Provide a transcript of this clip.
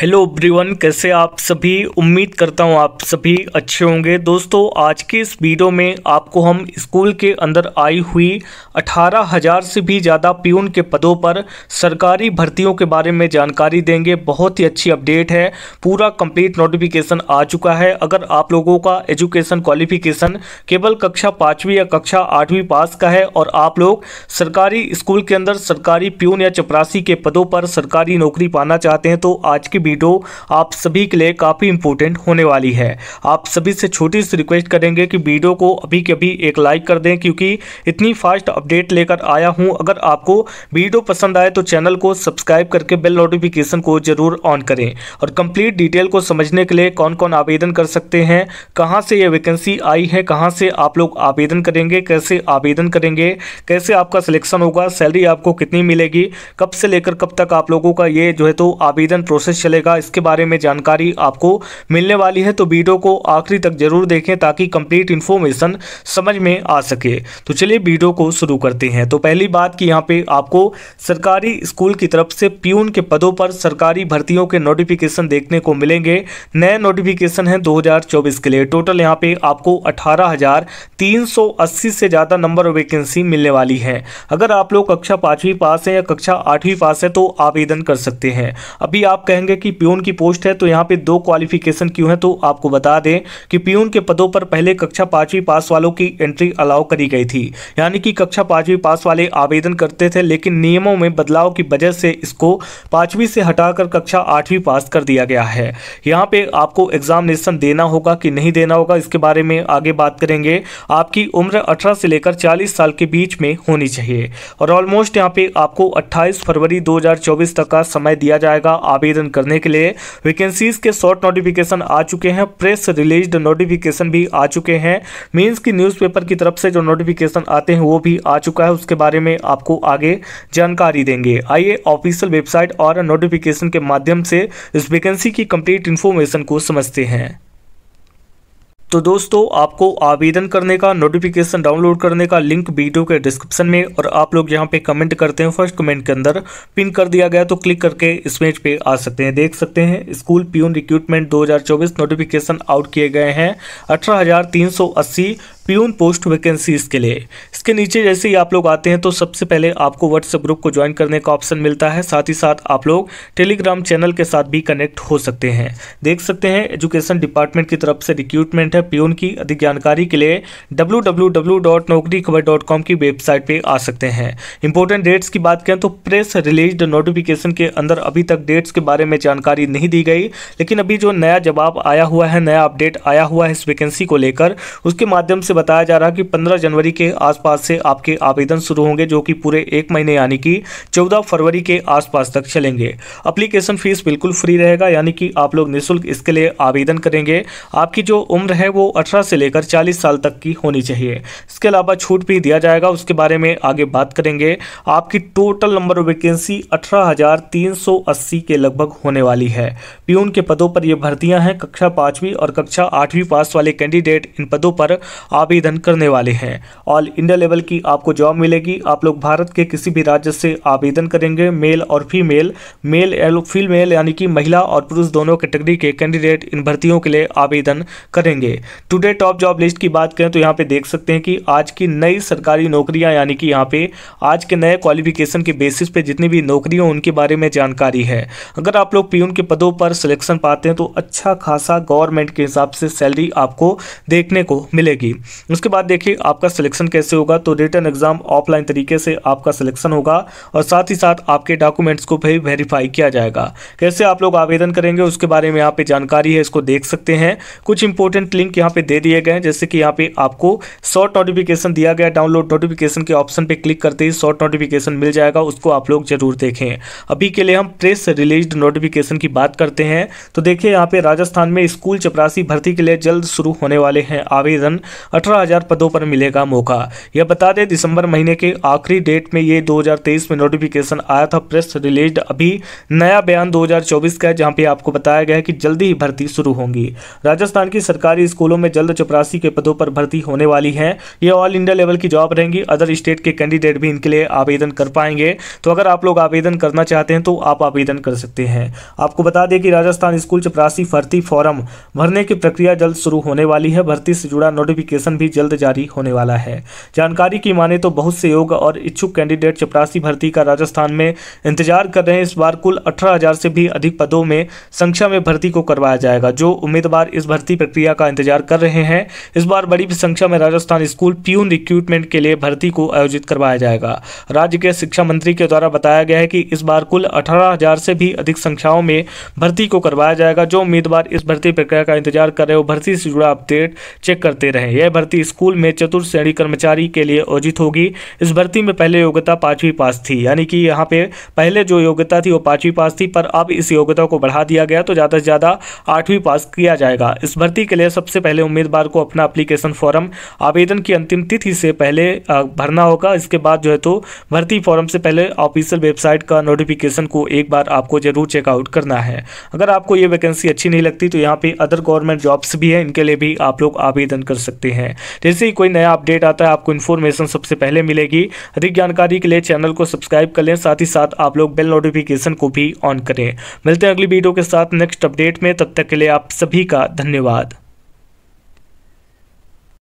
hello ब्रिवन कैसे आप सभी उम्मीद करता हूँ आप सभी अच्छे होंगे दोस्तों आज के इस वीडियो में आपको हम स्कूल के अंदर आई हुई अठारह हज़ार से भी ज़्यादा पीउन के पदों पर सरकारी भर्तियों के बारे में जानकारी देंगे बहुत ही अच्छी अपडेट है पूरा कंप्लीट नोटिफिकेशन आ चुका है अगर आप लोगों का एजुकेशन क्वालिफिकेशन केवल कक्षा पाँचवीं या कक्षा आठवीं पास का है और आप लोग सरकारी स्कूल के अंदर सरकारी प्यून या चपरासी के पदों पर सरकारी नौकरी पाना चाहते हैं तो आज की वीडियो आप सभी के लिए काफ़ी इंपॉर्टेंट होने वाली है आप सभी से छोटी सी रिक्वेस्ट करेंगे कि वीडियो को अभी के अभी एक लाइक कर दें क्योंकि इतनी फास्ट अपडेट लेकर आया हूँ अगर आपको वीडियो पसंद आए तो चैनल को सब्सक्राइब करके बेल नोटिफिकेशन को जरूर ऑन करें और कंप्लीट डिटेल को समझने के लिए कौन कौन आवेदन कर सकते हैं कहाँ से यह वैकेंसी आई है कहाँ से आप लोग आवेदन करेंगे कैसे आवेदन करेंगे कैसे आपका सिलेक्शन होगा सैलरी आपको कितनी मिलेगी कब से लेकर कब तक आप लोगों का ये जो है तो आवेदन प्रोसेस चले मिलेगा इसके बारे में जानकारी आपको मिलने वाली है तो वीडियो को आखिरी तक जरूर देखें ताकि कंप्लीट इन्फॉर्मेशन समझ में आ सके तो चलिए वीडियो को शुरू करते हैं तो पहली बात कि यहाँ पे आपको सरकारी स्कूल की तरफ से प्यून के पदों पर सरकारी भर्तियों के नोटिफिकेशन देखने को मिलेंगे नए नोटिफिकेशन हैं दो के लिए टोटल यहाँ पे आपको अठारह से ज़्यादा नंबर वैकेंसी मिलने वाली है अगर आप लोग कक्षा पाँचवीं पास हैं या कक्षा आठवीं पास है तो आवेदन कर सकते हैं अभी आप कहेंगे कि कि पीयून की पोस्ट है तो यहाँ पे दो क्वालिफिकेशन क्यों है तो आपको बता दें कि पीयून के पदों पर पहले कक्षा पाँचवीं पास वालों की एंट्री अलाउ करी गई थी यानी कि कक्षा पाँचवीं पास वाले आवेदन करते थे लेकिन नियमों में बदलाव की वजह से इसको पाँचवीं से हटाकर कक्षा आठवीं पास कर दिया गया है यहाँ पे आपको एग्जामिनेशन देना होगा कि नहीं देना होगा इसके बारे में आगे बात करेंगे आपकी उम्र अठारह से लेकर चालीस साल के बीच में होनी चाहिए और ऑलमोस्ट यहाँ पे आपको अट्ठाईस फरवरी दो तक का समय दिया जाएगा आवेदन करने भरने के लिए वैकेंसीज के शॉर्ट नोटिफिकेशन आ चुके हैं प्रेस रिलीज नोटिफिकेशन भी आ चुके हैं मीन्स की न्यूज़पेपर की तरफ से जो नोटिफिकेशन आते हैं वो भी आ चुका है उसके बारे में आपको आगे जानकारी देंगे आइए ऑफिशियल वेबसाइट और नोटिफिकेशन के माध्यम से इस वैकेंसी की कंप्लीट इन्फॉर्मेशन को समझते हैं तो दोस्तों आपको आवेदन करने का नोटिफिकेशन डाउनलोड करने का लिंक वीडियो के डिस्क्रिप्शन में और आप लोग यहाँ पे कमेंट करते हैं फर्स्ट कमेंट के अंदर पिन कर दिया गया तो क्लिक करके इस पेज पे आ सकते हैं देख सकते हैं school peon recruitment 2024 notification out किए गए हैं अठारह प्यून पोस्ट वैकेंसीज़ के लिए इसके नीचे जैसे ही आप लोग आते हैं तो सबसे पहले आपको व्हाट्सएप ग्रुप को ज्वाइन करने का ऑप्शन मिलता है साथ ही साथ आप लोग टेलीग्राम चैनल के साथ भी कनेक्ट हो सकते हैं देख सकते हैं एजुकेशन डिपार्टमेंट की तरफ से रिक्रूटमेंट है प्यून की अधिक जानकारी के लिए डब्ल्यू की वेबसाइट पर आ सकते हैं इंपॉर्टेंट डेट्स की बात करें तो प्रेस रिलीज नोटिफिकेशन के अंदर अभी तक डेट्स के बारे में जानकारी नहीं दी गई लेकिन अभी जो नया जवाब आया हुआ है नया अपडेट आया हुआ है इस वैकेंसी को लेकर उसके माध्यम से बताया जा रहा है कि 15 जनवरी के आसपास से आपके आवेदन शुरू होंगे जो कि पूरे एक महीने यानी कि 14 फरवरी के आसपास तक चलेंगे अप्लीकेशन फ़ीस बिल्कुल फ्री रहेगा यानी कि आप लोग निःशुल्क इसके लिए आवेदन करेंगे आपकी जो उम्र है वो अठारह से लेकर चालीस साल तक की होनी चाहिए इसके अलावा छूट भी दिया जाएगा उसके बारे में आगे बात करेंगे आपकी टोटल नंबर ऑफ वैकेंसी अठारह के लगभग होने वाली है प्यून के पदों पर ये भर्तियां हैं कक्षा पांचवी और कक्षा आठवीं पास वाले कैंडिडेट इन पदों पर आप आवेदन करने वाले हैं ऑल इंडिया लेवल की आपको जॉब मिलेगी आप लोग भारत के किसी भी राज्य से आवेदन करेंगे मेल और फीमेल मेल एंड फीमेल यानी कि महिला और पुरुष दोनों कैटेगरी के कैंडिडेट इन भर्तियों के लिए आवेदन करेंगे टुडे टॉप जॉब लिस्ट की बात करें तो यहाँ पे देख सकते हैं कि आज की नई सरकारी नौकरियाँ यानी कि यहाँ पे आज के नए क्वालिफिकेशन के बेसिस पे जितनी भी नौकरियों उनके बारे में जानकारी है अगर आप लोग पी के पदों पर सिलेक्शन पाते हैं तो अच्छा खासा गवर्नमेंट के हिसाब से सैलरी आपको देखने को मिलेगी उसके बाद देखिए आपका सिलेक्शन कैसे होगा तो रिटर्न एग्ज़ाम ऑफलाइन तरीके से आपका सिलेक्शन होगा और साथ ही साथ आपके डॉक्यूमेंट्स को भी वेरीफाई किया जाएगा कैसे आप लोग आवेदन करेंगे उसके बारे में यहाँ पे जानकारी है इसको देख सकते हैं कुछ इंपॉर्टेंट लिंक यहाँ पे दे दिए गए हैं जैसे कि यहाँ पे आपको शॉर्ट नोटिफिकेशन दिया गया डाउनलोड नोटिफिकेशन के ऑप्शन पर क्लिक करते ही शॉर्ट नोटिफिकेशन मिल जाएगा उसको आप लोग जरूर देखें अभी के लिए हम प्रेस रिलीज नोटिफिकेशन की बात करते हैं तो देखिए यहाँ पे राजस्थान में स्कूल चपरासी भर्ती के लिए जल्द शुरू होने वाले हैं आवेदन अठारह पदों पर मिलेगा मौका यह बता दें दिसंबर महीने के आखिरी डेट में ये 2023 में नोटिफिकेशन आया था प्रेस रिलीज अभी नया बयान 2024 का है जहाँ पे आपको बताया गया है कि जल्दी ही भर्ती शुरू होंगी राजस्थान की सरकारी स्कूलों में जल्द चपरासी के पदों पर भर्ती होने वाली है ये ऑल इंडिया लेवल की जॉब रहेंगी अदर स्टेट के कैंडिडेट भी इनके लिए आवेदन कर पाएंगे तो अगर आप लोग आवेदन करना चाहते हैं तो आप आवेदन कर सकते हैं आपको बता दें कि राजस्थान स्कूल चपरासी भर्ती फॉर्म भरने की प्रक्रिया जल्द शुरू होने वाली है भर्ती से जुड़ा नोटिफिकेशन आवेदन भी जल्द जारी होने वाला है जानकारी की माने तो बहुत से योग और इच्छुक कैंडिडेट चपरासी भर्ती का राजस्थान में इंतजार कर रहे हैं इस बार कुल अठारह से भी अधिक पदों में संख्या में भर्ती को करवाया जाएगा जो उम्मीदवार इस भर्ती प्रक्रिया का इंतजार कर रहे हैं इस बार बड़ी संख्या में राजस्थान स्कूल प्यून रिक्रूटमेंट के लिए भर्ती को आयोजित करवाया जाएगा राज्य के शिक्षा मंत्री के द्वारा बताया गया है कि इस बार कुल अठारह से भी अधिक संख्याओं में भर्ती को करवाया जाएगा जो उम्मीदवार इस भर्ती प्रक्रिया का इंतजार कर रहे हो भर्ती से जुड़ा अपडेट चेक करते रहें यह भर्ती स्कूल में चतुर्थ श्रेणी कर्मचारी के लिए आयोजित होगी इस भर्ती में पहले योग्यता पांचवी पास थी यानी कि यहाँ पे पहले जो योग्यता थी वो पांचवी पास थी पर अब इस योग्यता को बढ़ा दिया गया तो ज़्यादा से ज़्यादा आठवीं पास किया जाएगा इस भर्ती के लिए सबसे पहले उम्मीदवार को अपना अप्लीकेशन फॉर्म आवेदन की अंतिम तिथि से पहले भरना होगा इसके बाद जो है तो भर्ती फॉर्म से पहले ऑफिशियल वेबसाइट का नोटिफिकेशन को एक बार आपको जरूर चेकआउट करना है अगर आपको ये वैकेंसी अच्छी नहीं लगती तो यहाँ पे अदर गवर्नमेंट जॉब्स भी है इनके लिए भी आप लोग आवेदन कर सकते हैं हैं जैसे ही कोई नया अपडेट आता है आपको इन्फॉर्मेशन सबसे पहले मिलेगी अधिक जानकारी के लिए चैनल को सब्सक्राइब कर लें साथ ही साथ आप लोग बेल नोटिफिकेशन को भी ऑन करें मिलते हैं अगली वीडियो के साथ नेक्स्ट अपडेट में तब तक के लिए आप सभी का धन्यवाद